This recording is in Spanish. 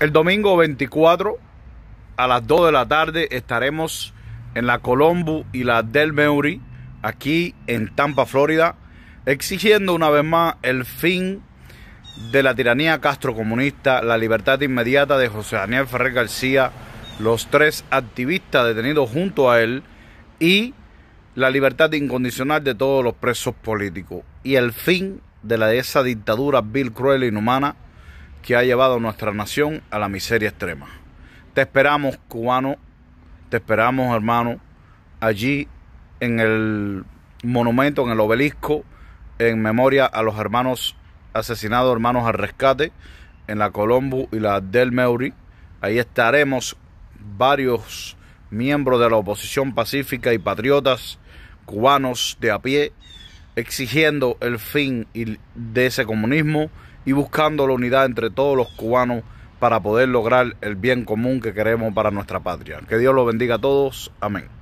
El domingo 24 a las 2 de la tarde estaremos en la Colombo y la Del Meuri, aquí en Tampa, Florida, exigiendo una vez más el fin de la tiranía castrocomunista, la libertad inmediata de José Daniel Ferrer García, los tres activistas detenidos junto a él y la libertad incondicional de todos los presos políticos y el fin de, la, de esa dictadura vil, cruel e inhumana que ha llevado a nuestra nación a la miseria extrema. Te esperamos, cubano, te esperamos, hermano, allí en el monumento, en el obelisco, en memoria a los hermanos asesinados, hermanos al rescate, en la Colombo y la Del Meuri. Ahí estaremos varios miembros de la oposición pacífica y patriotas cubanos de a pie exigiendo el fin de ese comunismo y buscando la unidad entre todos los cubanos para poder lograr el bien común que queremos para nuestra patria. Que Dios los bendiga a todos. Amén.